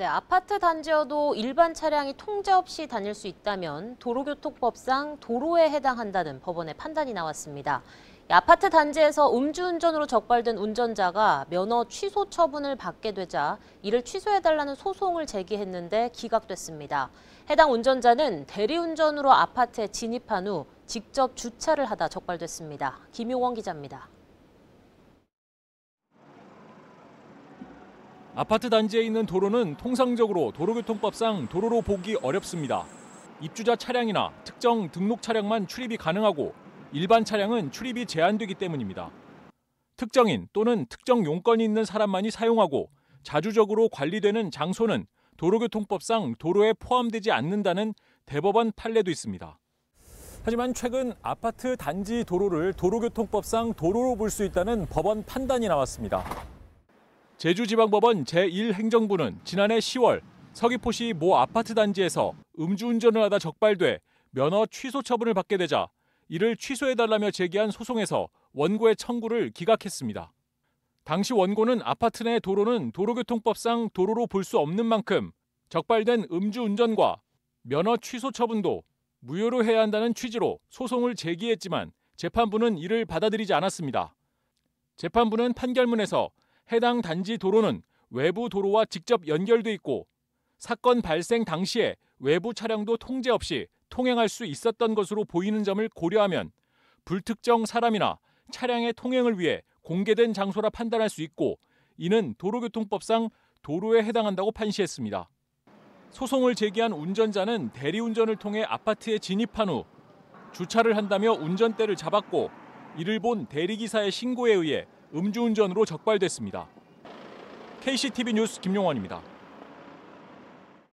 네, 아파트 단지여도 일반 차량이 통제 없이 다닐 수 있다면 도로교통법상 도로에 해당한다는 법원의 판단이 나왔습니다. 아파트 단지에서 음주운전으로 적발된 운전자가 면허 취소 처분을 받게 되자 이를 취소해달라는 소송을 제기했는데 기각됐습니다. 해당 운전자는 대리운전으로 아파트에 진입한 후 직접 주차를 하다 적발됐습니다. 김용원 기자입니다. 아파트 단지에 있는 도로는 통상적으로 도로교통법상 도로로 보기 어렵습니다. 입주자 차량이나 특정 등록 차량만 출입이 가능하고 일반 차량은 출입이 제한되기 때문입니다. 특정인 또는 특정 용건이 있는 사람만이 사용하고 자주적으로 관리되는 장소는 도로교통법상 도로에 포함되지 않는다는 대법원 판례도 있습니다. 하지만 최근 아파트 단지 도로를 도로교통법상 도로로 볼 수 있다는 법원 판단이 나왔습니다. 제주지방법원 제1행정부는 지난해 10월 서귀포시 모 아파트 단지에서 음주운전을 하다 적발돼 면허 취소 처분을 받게 되자 이를 취소해달라며 제기한 소송에서 원고의 청구를 기각했습니다. 당시 원고는 아파트 내 도로는 도로교통법상 도로로 볼 수 없는 만큼 적발된 음주운전과 면허 취소 처분도 무효로 해야 한다는 취지로 소송을 제기했지만 재판부는 이를 받아들이지 않았습니다. 재판부는 판결문에서 해당 단지 도로는 외부 도로와 직접 연결돼 있고 사건 발생 당시에 외부 차량도 통제 없이 통행할 수 있었던 것으로 보이는 점을 고려하면 불특정 사람이나 차량의 통행을 위해 공개된 장소라 판단할 수 있고 이는 도로교통법상 도로에 해당한다고 판시했습니다. 소송을 제기한 운전자는 대리운전을 통해 아파트에 진입한 후 주차를 한다며 운전대를 잡았고 이를 본 대리기사의 신고에 의해 음주운전으로 적발됐습니다. KCTV 뉴스 김용원입니다.